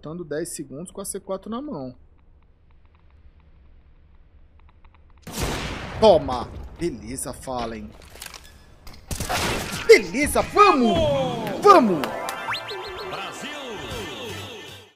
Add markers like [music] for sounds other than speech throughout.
Faltando 10 segundos com a C4 na mão. Toma! Beleza, Fallen. Beleza, vamos! Vamos!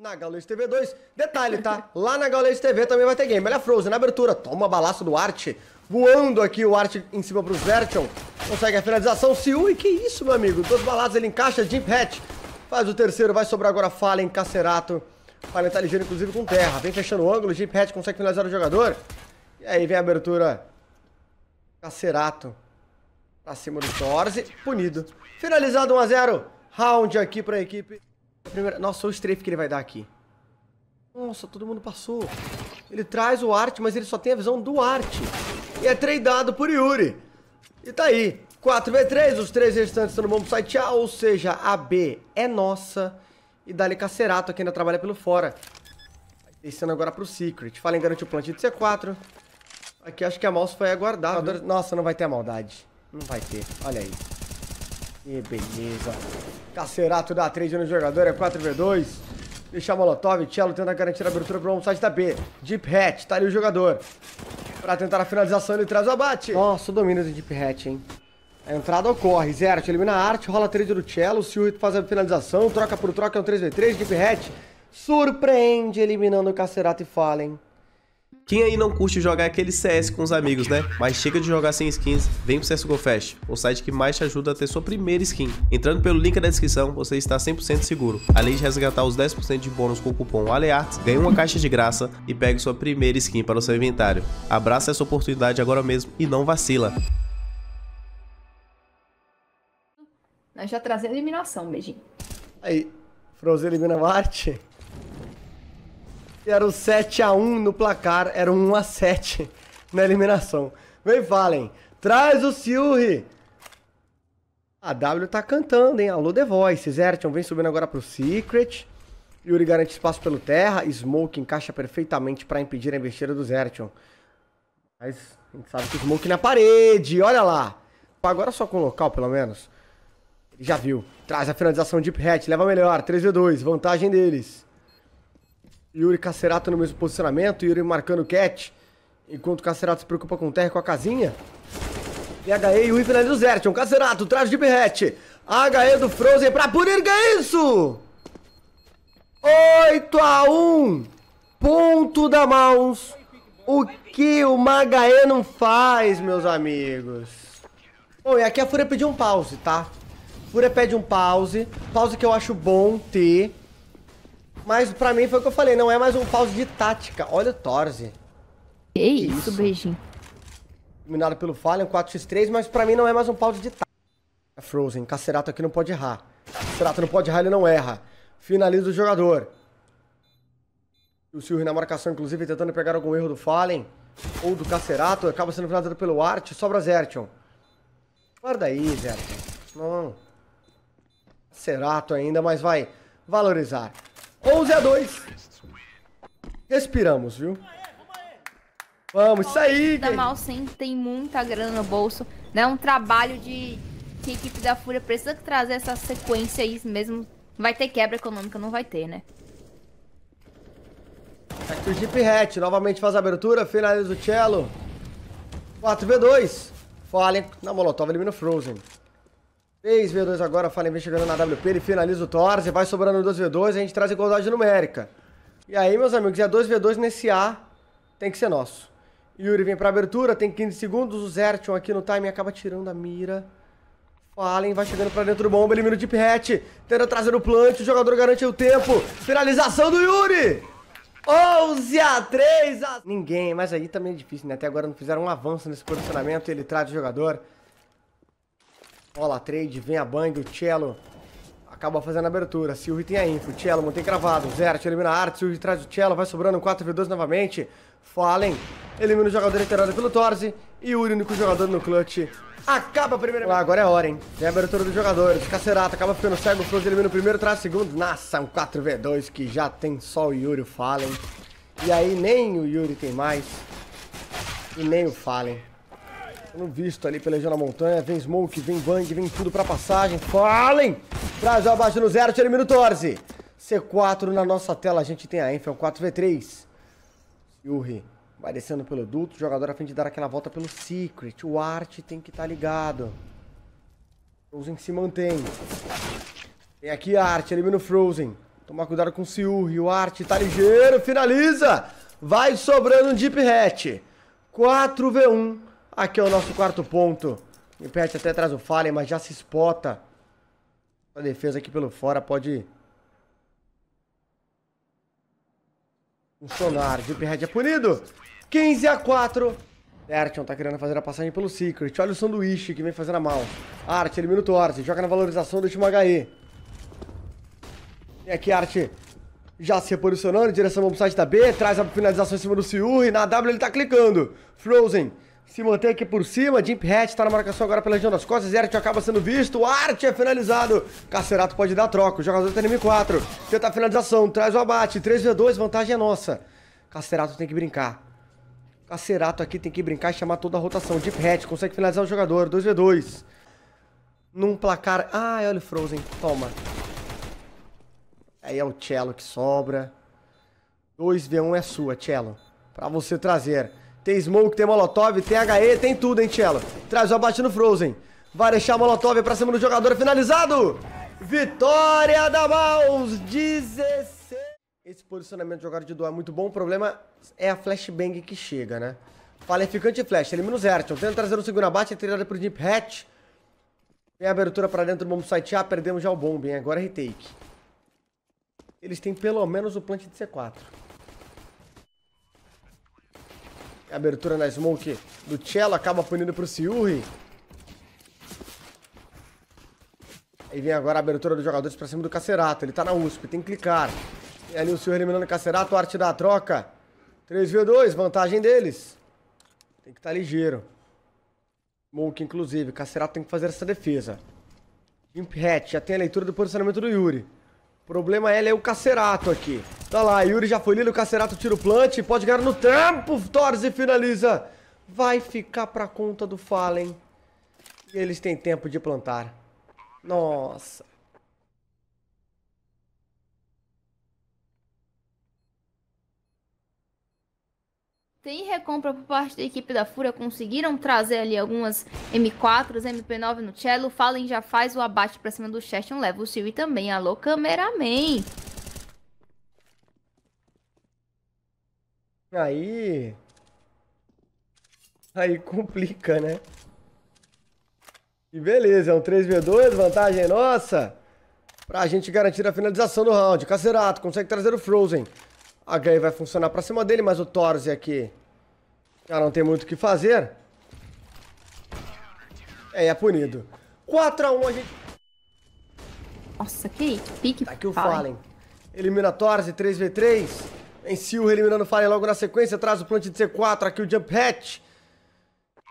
na Gaules TV 2. Detalhe, tá? [laughs] Lá na Gaules TV também vai ter game. Olha a Frozen na abertura. Toma balaço do Arte. Voando aqui o Arte em cima pro Zertion. Consegue a finalização. Siu, e que isso, meu amigo? Dois balados ele encaixa. Jim Hatch faz o terceiro. Vai sobrar agora Fallen, Cacerato. Fallen tá ligeiro, inclusive, com terra. Vem fechando o ângulo. Jim Hatch consegue finalizar o jogador. E aí vem a abertura. Cacerato. Pra cima do Torze. Punido. Finalizado 1x0. Round aqui pra equipe. Primeira... Nossa, olha o strafe que ele vai dar aqui. Nossa, todo mundo passou. Ele traz o arte, mas ele só tem a visão do arte. E é tradeado por Yuri. E tá aí. 4v3, os três restantes estão no bom site A, ou seja, a B é nossa. E Dali Cacerato, que ainda trabalha pelo fora. Descendo agora pro Secret. Fala em garantir o plant de C4. Aqui acho que a mouse foi aguardar. Nossa, não vai ter a maldade. Não vai ter. Olha aí. Que beleza. Cacerato dá trade no jogador, é 4v2. Deixa a Molotov, Cello tenta garantir a abertura para um site da B. Deep Hat, tá ali o jogador. Para tentar a finalização, ele traz o abate. Nossa, o domínio do Deep Hat, hein? A entrada ocorre, Zert elimina a arte, rola trade do Cello, o faz a finalização, troca por troca, é um 3v3, Deep Hat surpreende eliminando o Cacerato e Fallen. Quem aí não curte jogar é aquele CS com os amigos, né? Mas chega de jogar sem skins, vem pro CSGO Fest, o site que mais te ajuda a ter sua primeira skin. Entrando pelo link da descrição, você está 100% seguro. Além de resgatar os 10% de bônus com o cupom ALEARTS, ganha uma caixa de graça e pegue sua primeira skin para o seu inventário. Abraça essa oportunidade agora mesmo e não vacila. Nós já trazemos eliminação, beijinho. Aí, Frozen elimina Marte. Era o 7x1 no placar, era um 1x7 na eliminação. Vem, Fallen. Traz o Silri. A W tá cantando, hein? Alô, The Voice. Zertion vem subindo agora pro Secret. Yuri garante espaço pelo terra. Smoke encaixa perfeitamente para impedir a investida do Zertion. Mas a gente sabe que o Smoke na parede. Olha lá. Agora só com o local, pelo menos. Ele já viu. Traz a finalização Deep Hat. Leva melhor. 3v2. Vantagem deles. Yuri Cacerato no mesmo posicionamento, Yuri marcando o Cat, enquanto o Cacerato se preocupa com o Terra e com a casinha. E HE e o do o Um Cacerato, traje de berrete, HE do Frozen pra punir, que é isso? 8 a 1 ponto da Mãos, o que o Magaê não faz, meus amigos? Bom, e aqui a Fúria pediu um pause, tá? Fúria pede um pause, pause que eu acho bom ter, mas pra mim foi o que eu falei, não é mais um pause de tática. Olha o Torze. Que isso, isso. beijinho. Dominado pelo Fallen, 4x3, mas pra mim não é mais um pause de tática. Frozen, Cacerato aqui não pode errar. Cacerato não pode errar, ele não erra. Finaliza o jogador. O Silvio na marcação, inclusive, tentando pegar algum erro do Fallen ou do Cacerato. Acaba sendo finalizado pelo Art, sobra Zertion. Guarda aí, Zertion. Não. Cacerato ainda, mas vai valorizar. 11 a 2. Respiramos, viu? Vamos, isso aí, Da sim, tem muita grana no bolso. Né? Um trabalho de que a equipe da Fúria precisa trazer essa sequência aí mesmo. Vai ter quebra econômica, não vai ter, né? Aqui o Jeep Hatch, novamente faz a abertura, finaliza o cello. 4v2. Fallen na Molotov, elimina o Frozen. 3 V2 agora, Fallen vem chegando na WP, ele finaliza o Torze, vai sobrando 2 V2, a gente traz igualdade numérica. E aí, meus amigos, é 2 V2 nesse A, tem que ser nosso. Yuri vem pra abertura, tem 15 segundos, o Zertion aqui no time acaba tirando a mira. Fallen vai chegando pra dentro do bomba, elimina o Deep Hat, tenta trazer o plant, o jogador garante o tempo. Finalização do Yuri! 11 a 3 a... Ninguém, mas aí também é difícil, né? Até agora não fizeram um avanço nesse posicionamento, ele traz o jogador. Olha a trade, vem a bang, o cello acaba fazendo a abertura. Silvio tem a info, cello mantém cravado, Zert elimina a arte, Silvio traz o cello, vai sobrando 4v2 novamente. Fallen elimina o jogador reiterado pelo Torze e o único jogador no clutch Acaba a primeira. Ah, agora é hora, hein? Tem a abertura dos jogadores. Cacerato acaba ficando cego. Frozen elimina o primeiro, traz o segundo. Nossa, um 4v2 que já tem só o Yuri o Fallen. E aí nem o Yuri tem mais. E nem o Fallen. No visto ali pelejando a montanha. Vem Smoke, vem Bang, vem tudo pra passagem. Fallen! Traz abaixo no zero, tira o minuto 14. C4 na nossa tela. A gente tem a Enfield 4v3. Yuri vai descendo pelo duto. O jogador a fim de dar aquela volta pelo Secret. O Art tem que estar tá ligado. Frozen se mantém. Tem aqui Art, elimina o Frozen. Tomar cuidado com o Siuri. O Art tá ligeiro, finaliza. Vai sobrando um Deep Hatch. 4v1. Aqui é o nosso quarto ponto. O Pet até traz o Fallen, mas já se espota. A defesa aqui pelo fora pode... Funcionar. Deephead é punido. 15 a 4. Dertion tá querendo fazer a passagem pelo Secret. Olha o sanduíche que vem fazendo a mal. Arte, elimina o Torce. Joga na valorização do último HE. E aqui, Arte já se reposicionando em direção ao site da B. Traz a finalização em cima do Siurri. Na W ele tá clicando. Frozen se mantém aqui por cima, Jimp Hatch tá na marcação agora pela região das costas, Eret acaba sendo visto, o Arte é finalizado, Cacerato pode dar troca, o jogador tá no M4, tenta a finalização, traz o abate, 3v2, vantagem é nossa. Cacerato tem que brincar. Cacerato aqui tem que brincar e chamar toda a rotação. Deep Hatch consegue finalizar o jogador, 2v2. Num placar... Ah, olha o Frozen, toma. Aí é o Cello que sobra. 2v1 é sua, Cello. Pra você trazer. Tem smoke, tem molotov, tem HE, tem tudo, hein, Tchelo. Traz o abate no Frozen. Vai deixar molotov pra cima do jogador, finalizado! Vitória da Maus, 16... Esse posicionamento do jogador de dual é muito bom, o problema é a flashbang que chega, né? Faleficante flash, elimina o Zertion, tenta trazer o segundo abate, é tirada pro Deep Hatch. Tem abertura pra dentro do bomb site A, perdemos já o bomb, hein? Agora é retake. Eles têm pelo menos o plant de C4. Abertura na smoke do Cello. Acaba punindo pro Siuri. Aí vem agora a abertura dos jogadores pra cima do Cacerato. Ele tá na USP, tem que clicar. E ali o Siuri eliminando o Cacerato. Arte da troca. 3v2, vantagem deles. Tem que estar tá ligeiro. Smoke, inclusive. Cacerato tem que fazer essa defesa. Imp Hat já tem a leitura do posicionamento do Yuri. Problema é, ele é o Cacerato aqui. Tá lá, Yuri já foi lido, o Cacerato tira o plant, pode ganhar no tempo, Torres e finaliza. Vai ficar pra conta do Fallen. E eles têm tempo de plantar. Nossa. Tem recompra por parte da equipe da Fúria, conseguiram trazer ali algumas M4s, MP9 no cello, Fallen já faz o abate pra cima do um level seal e também, alô cameraman! Aí... Aí complica, né? E beleza, é um 3v2, vantagem é nossa! Pra gente garantir a finalização do round, Cacerato consegue trazer o Frozen, a Gray vai funcionar pra cima dele, mas o Torze é aqui ah, já não tem muito o que fazer. É, é punido. 4x1 a, gente... Nossa, que pique. Tá aqui o Fallen. Fallen. Elimina Torze, 3v3. Vem Silver eliminando o Fallen logo na sequência. Traz o plant de C4, aqui o Jump Hatch.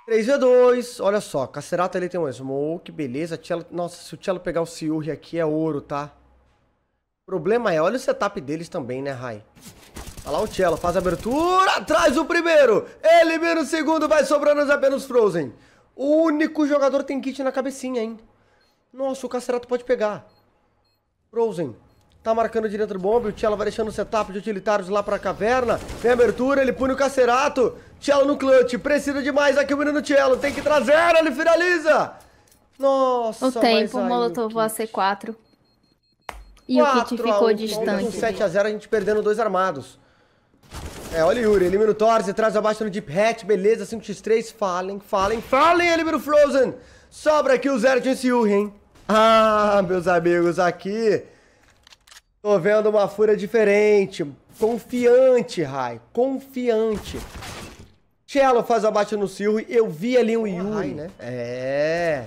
3v2, olha só, Cacerata ali tem um smoke, beleza, Cielo, nossa, se o Cello pegar o Siurri aqui é ouro, tá? problema é, olha o setup deles também, né, Rai? Olha tá lá o Cello, faz a abertura, traz o primeiro, elimina o segundo, vai sobrando apenas Frozen. O único jogador tem kit na cabecinha, hein? Nossa, o Cacerato pode pegar. Frozen, tá marcando direto do bombe, o Cello vai deixando o setup de utilitários lá pra caverna. tem abertura, ele pune o Cacerato. Cello no clutch, precisa demais aqui o menino Cello, tem que trazer, ele finaliza. Nossa, o tempo, mas, Molotov a C4. E o Kit ficou distante. Com 7x0, a gente perdendo dois armados. É, olha o Yuri, elimina o Torres, traz abaixo no Deep Hat, beleza, 5x3, Fallen, Fallen, Fallen, elimina o Frozen. Sobra aqui o zero de Yuri, hein? Ah, meus amigos, aqui tô vendo uma fúria diferente, confiante, Rai, confiante. Cello faz abaixo no Silri, eu vi ali um Yuri, né? É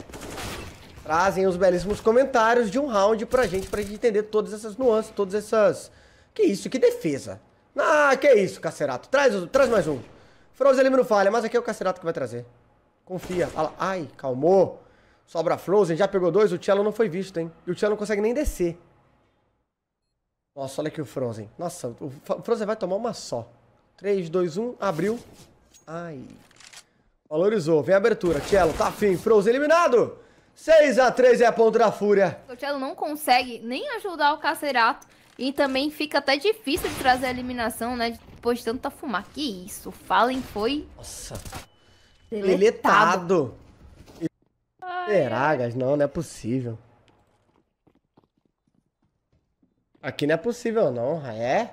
trazem os belíssimos comentários de um round pra gente, pra gente entender todas essas nuances, todas essas. Que isso, que defesa. Ah, que isso, Cacerato. Traz, traz mais um. Frozen não falha, mas aqui é o Cacerato que vai trazer. Confia. Fala. Ai, calmou. Sobra Frozen, já pegou dois, o Cello não foi visto, hein? E o Cello não consegue nem descer. Nossa, olha aqui o Frozen. Nossa, o Frozen vai tomar uma só. 3, 2, 1, abriu. Ai. Valorizou, vem a abertura. Cello, tá afim. Frozen eliminado. 6 a 3 é a ponta da fúria. O Chelo não consegue nem ajudar o Cacerato. E também fica até difícil de trazer a eliminação, né? Depois de tanta fumar. Que isso, o Fallen foi... Nossa. Deletado. Deragas, não, não é possível. Aqui não é possível, não. É?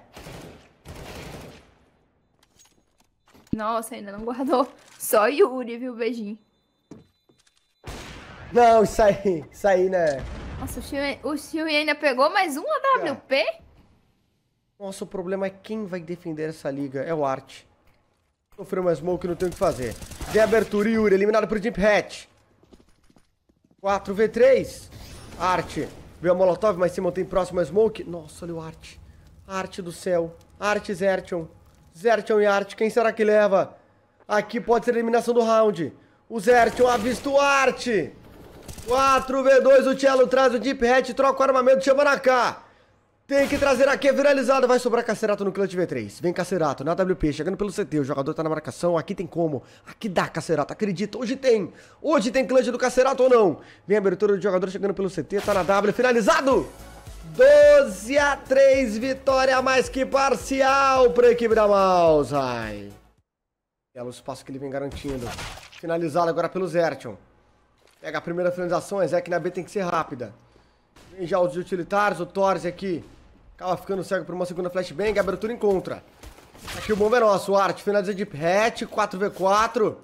Nossa, ainda não guardou. Só Yuri, viu, beijinho. Não, isso aí, isso aí, né? Nossa, o Xiu ainda pegou mais um AWP? É. Nossa, o problema é quem vai defender essa liga. É o Art. Sofreu uma smoke, não tem o que fazer. De abertura, Yuri, eliminado por Deep Hatch. 4v3. Art. Viu a Molotov, mas se mantém próximo a smoke. Nossa, olha o Art. Art do céu. Art Zertion. Zertion e Art. quem será que leva? Aqui pode ser a eliminação do round. O Zertion avista o Art. 4v2, o Cello traz o Deep Hat, troca o armamento, chama na K. Tem que trazer aqui é viralizado, vai sobrar Cacerato no clutch V3. Vem Cacerato na WP, chegando pelo CT, o jogador tá na marcação, aqui tem como. Aqui dá Cacerato, acredita, hoje tem. Hoje tem clutch do Cacerato ou não? Vem a abertura do jogador chegando pelo CT, tá na W, finalizado! 12 a 3, vitória mais que parcial pra equipe da É o espaço que ele vem garantindo. Finalizado agora pelo Zertion. Pega a primeira finalização, a Ezek na B tem que ser rápida. Vem já os utilitários, o Torres aqui. Acaba ficando cego por uma segunda flashbang, abertura em contra. Aqui o bomba é nosso, o Art, finaliza de hatch, 4v4.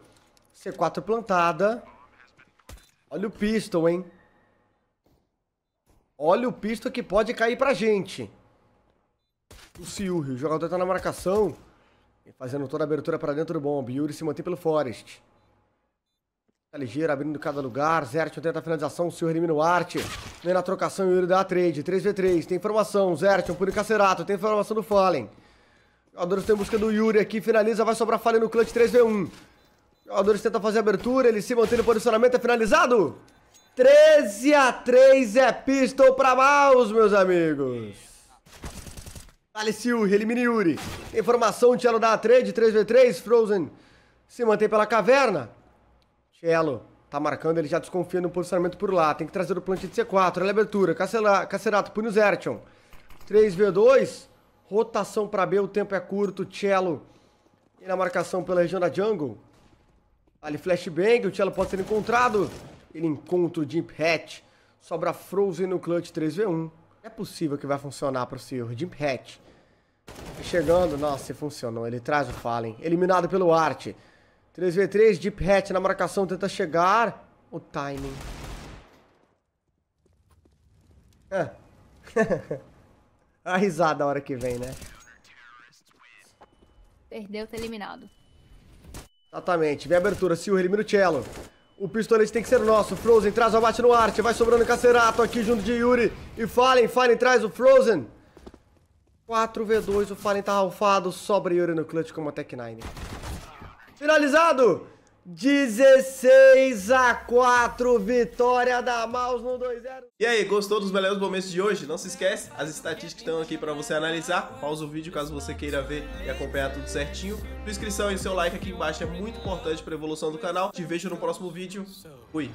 C4 plantada. Olha o pistol, hein? Olha o pistol que pode cair pra gente. O Siuri, o jogador tá na marcação. fazendo toda a abertura pra dentro do bomba, Yuri se mantém pelo Forest. Tá Ligeira abrindo cada lugar. Zert tenta a finalização. O senhor elimina o Arte. Vem na trocação. Yuri dá a trade. 3v3. Tem informação. Zert, é um puro cacerato. Tem informação do Fallen. Jogadores tem busca do Yuri aqui. Finaliza. Vai sobrar Fallen no clutch 3v1. Jogadores tenta fazer a abertura. Ele se mantém no posicionamento. É finalizado. 13 a 3 é pistol pra Maus, meus amigos. Alice Yuri. Elimina Yuri. Tem informação. Tielo dá a trade. 3v3. Frozen se mantém pela caverna. Chelo. Tá marcando, ele já desconfia no posicionamento por lá. Tem que trazer o plant de C4. Olha a abertura. Cacerato, põe o Zertion. 3v2. Rotação pra B, o tempo é curto. Cello. E na marcação pela região da jungle. Ali flashbang, o Cello pode ser encontrado. Ele encontra o Jimp Hatch. Sobra Frozen no clutch 3v1. É possível que vai funcionar pro senhor Jimp Hatch. Tá chegando, nossa, funcionou. Ele traz o Fallen. Eliminado pelo Art. 3v3, Deep Hat na marcação, tenta chegar. O timing. Ah. [laughs] a risada a hora que vem, né? Perdeu, tá eliminado. Exatamente. Vem a abertura, Silver, elimina o cello. O pistolete tem que ser nosso. Frozen traz o abate no arte. Vai sobrando o Cacerato aqui junto de Yuri. E Fallen, Fallen traz o Frozen. 4v2, o Fallen tá ralfado. Sobra Yuri no clutch como a Tech 9. Finalizado! 16 a 4, vitória da Maus no 2-0. E aí, gostou dos melhores momentos de hoje? Não se esquece, as estatísticas estão aqui para você analisar. Pausa o vídeo caso você queira ver e acompanhar tudo certinho. Sua inscrição e seu like aqui embaixo é muito importante para a evolução do canal. Te vejo no próximo vídeo. Fui!